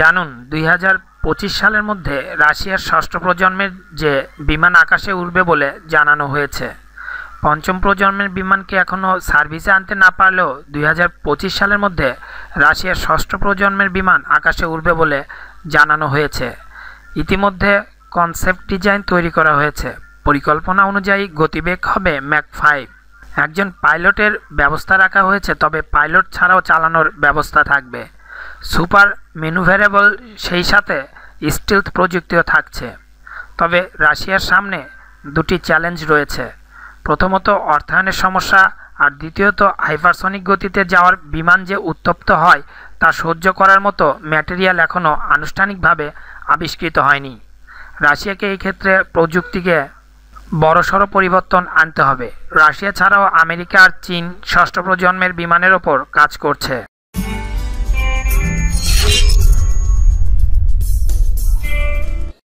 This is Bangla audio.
জানুন দুই সালের মধ্যে রাশিয়ার ষষ্ঠ প্রজন্মের যে বিমান আকাশে উড়বে বলে জানানো হয়েছে পঞ্চম প্রজন্মের বিমানকে এখনও সার্ভিসে আনতে না পারলেও দুই সালের মধ্যে রাশিয়ার ষষ্ঠ প্রজন্মের বিমান আকাশে উড়বে বলে জানানো হয়েছে ইতিমধ্যে কনসেপ্ট ডিজাইন তৈরি করা হয়েছে পরিকল্পনা অনুযায়ী গতিবেগ হবে ম্যাক ফাইভ একজন পাইলটের ব্যবস্থা রাখা হয়েছে তবে পাইলট ছাড়াও চালানোর ব্যবস্থা থাকবে সুপার ম্যানুভারেবল সেই সাথে স্টিলথ প্রযুক্তিও থাকছে তবে রাশিয়ার সামনে দুটি চ্যালেঞ্জ রয়েছে প্রথমত অর্থায়নের সমস্যা আর দ্বিতীয়ত হাইপারসনিক গতিতে যাওয়ার বিমান যে উত্তপ্ত হয় তা সহ্য করার মতো ম্যাটেরিয়াল এখনও আনুষ্ঠানিকভাবে আবিষ্কৃত হয়নি রাশিয়াকে এই ক্ষেত্রে প্রযুক্তিকে বড়সড় পরিবর্তন আনতে হবে রাশিয়া ছাড়াও আমেরিকা আর চীন ষষ্ঠ প্রজন্মের বিমানের ওপর কাজ করছে